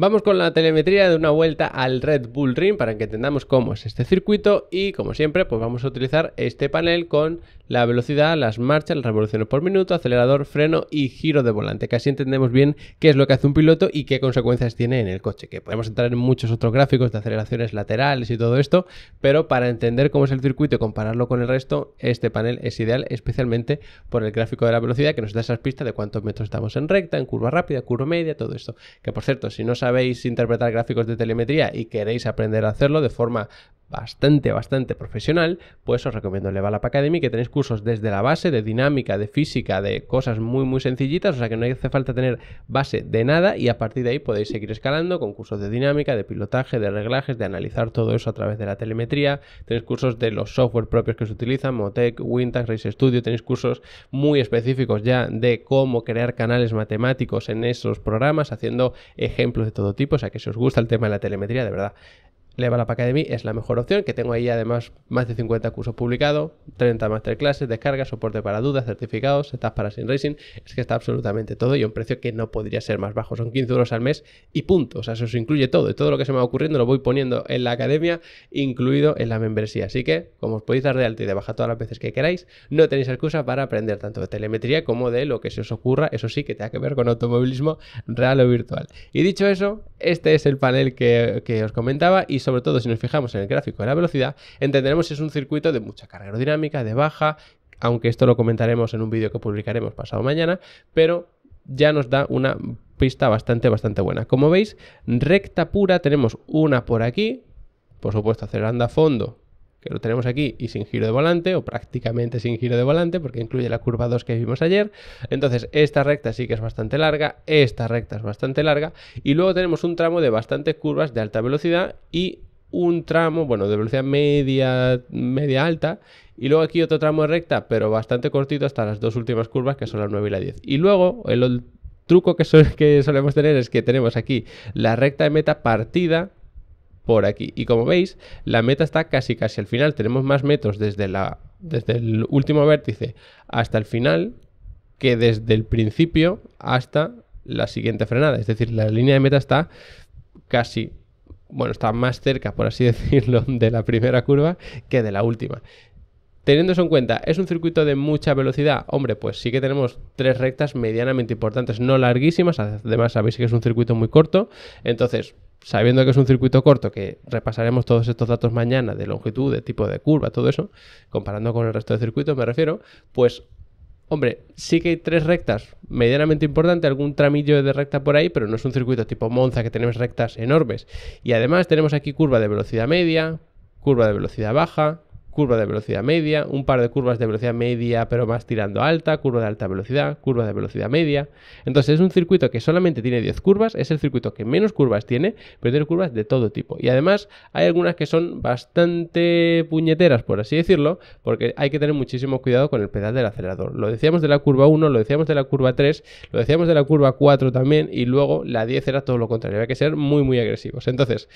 Vamos con la telemetría de una vuelta al Red Bull Ring para que entendamos cómo es este circuito y como siempre pues vamos a utilizar este panel con la velocidad, las marchas, las revoluciones por minuto, acelerador, freno y giro de volante. que así entendemos bien qué es lo que hace un piloto y qué consecuencias tiene en el coche, que podemos entrar en muchos otros gráficos de aceleraciones laterales y todo esto, pero para entender cómo es el circuito y compararlo con el resto, este panel es ideal especialmente por el gráfico de la velocidad que nos da esas pistas de cuántos metros estamos en recta, en curva rápida, curva media, todo esto. Que por cierto, si no sabes sabéis interpretar gráficos de telemetría y queréis aprender a hacerlo de forma bastante, bastante profesional, pues os recomiendo el Up Academy, que tenéis cursos desde la base de dinámica, de física, de cosas muy, muy sencillitas, o sea que no hace falta tener base de nada y a partir de ahí podéis seguir escalando con cursos de dinámica, de pilotaje, de reglajes, de analizar todo eso a través de la telemetría, tenéis cursos de los software propios que se utilizan, Motec, Wintax, Race Studio, tenéis cursos muy específicos ya de cómo crear canales matemáticos en esos programas, haciendo ejemplos de todo tipo, o sea que si os gusta el tema de la telemetría, de verdad, Leva la Academy es la mejor opción, que tengo ahí además más de 50 cursos publicados, 30 masterclasses, descargas, soporte para dudas, certificados, setas para sin racing, es que está absolutamente todo y un precio que no podría ser más bajo, son 15 euros al mes y punto, o sea, eso incluye todo y todo lo que se me va ocurriendo lo voy poniendo en la academia, incluido en la membresía, así que como os podéis dar de alta y de baja todas las veces que queráis, no tenéis excusa para aprender tanto de telemetría como de lo que se os ocurra, eso sí que tenga que ver con automovilismo real o virtual. Y dicho eso, este es el panel que, que os comentaba y sobre todo si nos fijamos en el gráfico de la velocidad, entenderemos si es un circuito de mucha carga aerodinámica, de baja, aunque esto lo comentaremos en un vídeo que publicaremos pasado mañana, pero ya nos da una pista bastante, bastante buena. Como veis, recta pura, tenemos una por aquí, por supuesto acelerando a fondo que lo tenemos aquí y sin giro de volante, o prácticamente sin giro de volante, porque incluye la curva 2 que vimos ayer. Entonces, esta recta sí que es bastante larga, esta recta es bastante larga, y luego tenemos un tramo de bastantes curvas de alta velocidad y un tramo, bueno, de velocidad media, media alta, y luego aquí otro tramo de recta, pero bastante cortito hasta las dos últimas curvas, que son la 9 y la 10. Y luego, el, truco que, que solemos tener es que tenemos aquí la recta de meta partida, por aquí. Y como veis, la meta está casi casi al final. Tenemos más metros desde, la, desde el último vértice hasta el final que desde el principio hasta la siguiente frenada. Es decir, la línea de meta está casi, bueno, está más cerca, por así decirlo, de la primera curva que de la última. Teniendo eso en cuenta, ¿es un circuito de mucha velocidad? Hombre, pues sí que tenemos tres rectas medianamente importantes, no larguísimas, además sabéis que es un circuito muy corto, entonces sabiendo que es un circuito corto, que repasaremos todos estos datos mañana de longitud, de tipo de curva, todo eso, comparando con el resto de circuitos, me refiero, pues Hombre, sí que hay tres rectas medianamente importantes, algún tramillo de recta por ahí, pero no es un circuito tipo Monza que tenemos rectas enormes. Y además tenemos aquí curva de velocidad media, curva de velocidad baja, curva de velocidad media, un par de curvas de velocidad media pero más tirando alta, curva de alta velocidad, curva de velocidad media. Entonces es un circuito que solamente tiene 10 curvas, es el circuito que menos curvas tiene, pero tiene curvas de todo tipo. Y además hay algunas que son bastante puñeteras, por así decirlo, porque hay que tener muchísimo cuidado con el pedal del acelerador. Lo decíamos de la curva 1, lo decíamos de la curva 3, lo decíamos de la curva 4 también, y luego la 10 era todo lo contrario, había que ser muy muy agresivos. Entonces,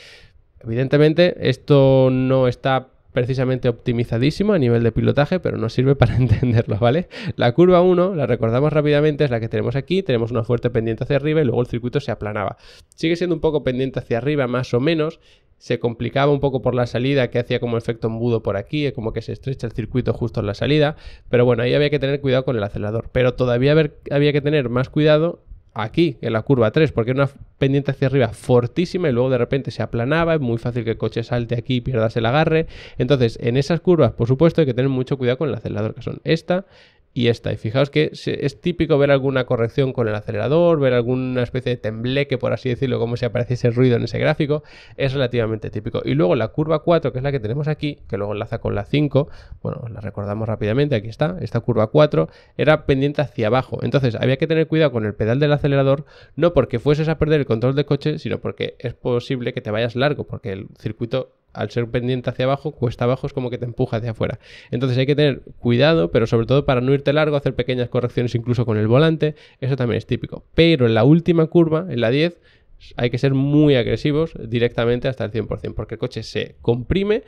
evidentemente esto no está precisamente optimizadísimo a nivel de pilotaje, pero no sirve para entenderlo, ¿vale? La curva 1, la recordamos rápidamente, es la que tenemos aquí, tenemos una fuerte pendiente hacia arriba y luego el circuito se aplanaba. Sigue siendo un poco pendiente hacia arriba, más o menos, se complicaba un poco por la salida, que hacía como efecto embudo por aquí, eh, como que se estrecha el circuito justo en la salida, pero bueno, ahí había que tener cuidado con el acelerador, pero todavía había que tener más cuidado aquí, en la curva 3, porque era una pendiente hacia arriba fortísima y luego de repente se aplanaba, es muy fácil que el coche salte aquí y pierdas el agarre. Entonces, en esas curvas, por supuesto, hay que tener mucho cuidado con el acelerador que son esta y esta. Y fijaos que es típico ver alguna corrección con el acelerador, ver alguna especie de tembleque, por así decirlo, como si apareciese ruido en ese gráfico, es relativamente típico. Y luego la curva 4, que es la que tenemos aquí, que luego enlaza con la 5, bueno, la recordamos rápidamente, aquí está, esta curva 4 era pendiente hacia abajo. Entonces había que tener cuidado con el pedal del acelerador, no porque fueses a perder el control del coche, sino porque es posible que te vayas largo, porque el circuito al ser pendiente hacia abajo, cuesta abajo es como que te empuja hacia afuera. Entonces hay que tener cuidado, pero sobre todo para no irte largo, hacer pequeñas correcciones incluso con el volante, eso también es típico. Pero en la última curva, en la 10, hay que ser muy agresivos directamente hasta el 100%, porque el coche se comprime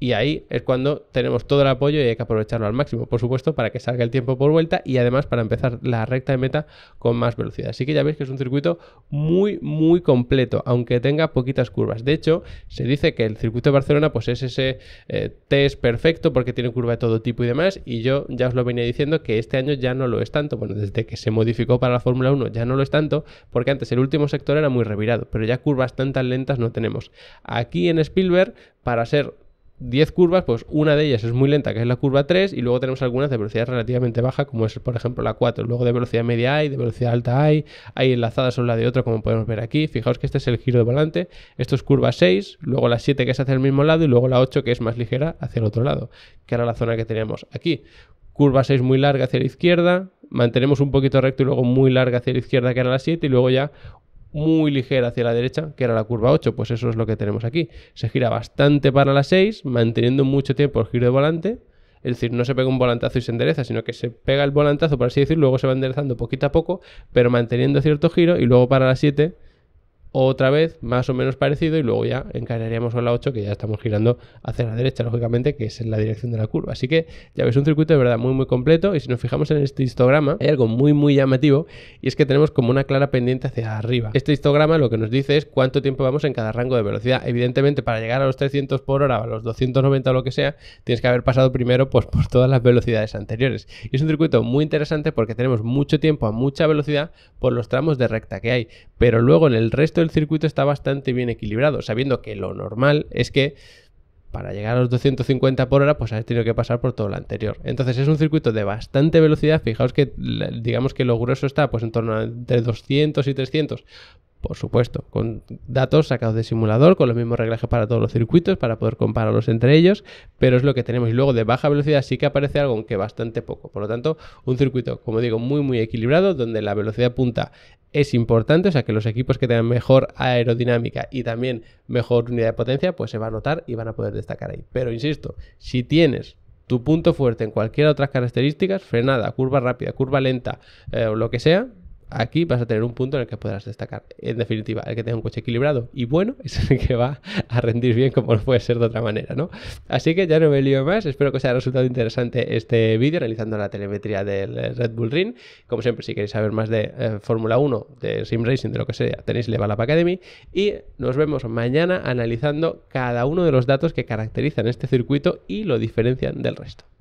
y ahí es cuando tenemos todo el apoyo y hay que aprovecharlo al máximo, por supuesto, para que salga el tiempo por vuelta y además para empezar la recta de meta con más velocidad. Así que ya veis que es un circuito muy, muy completo, aunque tenga poquitas curvas. De hecho, se dice que el circuito de Barcelona pues es ese eh, test perfecto porque tiene curva de todo tipo y demás. Y yo ya os lo venía diciendo que este año ya no lo es tanto. Bueno, desde que se modificó para la Fórmula 1 ya no lo es tanto porque antes el último sector era muy revirado, pero ya curvas tan tan lentas no tenemos. Aquí en Spielberg, para ser 10 curvas, pues una de ellas es muy lenta, que es la curva 3, y luego tenemos algunas de velocidad relativamente baja, como es por ejemplo la 4. Luego de velocidad media hay, de velocidad alta hay, hay enlazadas una de otra, como podemos ver aquí. Fijaos que este es el giro de volante, esto es curva 6, luego la 7 que es hacia el mismo lado, y luego la 8 que es más ligera hacia el otro lado, que era la zona que teníamos aquí. Curva 6 muy larga hacia la izquierda, mantenemos un poquito recto y luego muy larga hacia la izquierda, que era la 7, y luego ya muy ligera hacia la derecha, que era la curva 8, pues eso es lo que tenemos aquí. Se gira bastante para la 6, manteniendo mucho tiempo el giro de volante, es decir, no se pega un volantazo y se endereza, sino que se pega el volantazo, por así decir, luego se va enderezando poquito a poco, pero manteniendo cierto giro y luego para la 7 otra vez más o menos parecido y luego ya encararíamos a la 8 que ya estamos girando hacia la derecha lógicamente que es en la dirección de la curva así que ya veis un circuito de verdad muy muy completo y si nos fijamos en este histograma hay algo muy muy llamativo y es que tenemos como una clara pendiente hacia arriba este histograma lo que nos dice es cuánto tiempo vamos en cada rango de velocidad evidentemente para llegar a los 300 por hora o a los 290 o lo que sea tienes que haber pasado primero pues por todas las velocidades anteriores y es un circuito muy interesante porque tenemos mucho tiempo a mucha velocidad por los tramos de recta que hay pero luego en el resto el circuito está bastante bien equilibrado, sabiendo que lo normal es que para llegar a los 250 por hora, pues ha tenido que pasar por todo lo anterior. Entonces es un circuito de bastante velocidad. Fijaos que digamos que lo grueso está pues en torno a entre 200 y 300. Por supuesto, con datos sacados de simulador, con los mismos reglajes para todos los circuitos, para poder compararlos entre ellos, pero es lo que tenemos. Y luego de baja velocidad sí que aparece algo, aunque bastante poco. Por lo tanto, un circuito, como digo, muy muy equilibrado, donde la velocidad punta es importante, o sea que los equipos que tengan mejor aerodinámica y también mejor unidad de potencia, pues se va a notar y van a poder destacar ahí. Pero insisto, si tienes tu punto fuerte en cualquiera otras características, frenada, curva rápida, curva lenta eh, o lo que sea, aquí vas a tener un punto en el que podrás destacar. En definitiva, el que tenga un coche equilibrado y bueno es el que va a rendir bien como no puede ser de otra manera, ¿no? Así que ya no me lío más, espero que os haya resultado interesante este vídeo analizando la telemetría del eh, Red Bull Ring. Como siempre, si queréis saber más de eh, Fórmula 1, de Sim Racing, de lo que sea, tenéis Levalap Academy y nos vemos mañana analizando cada uno de los datos que caracterizan este circuito y lo diferencian del resto.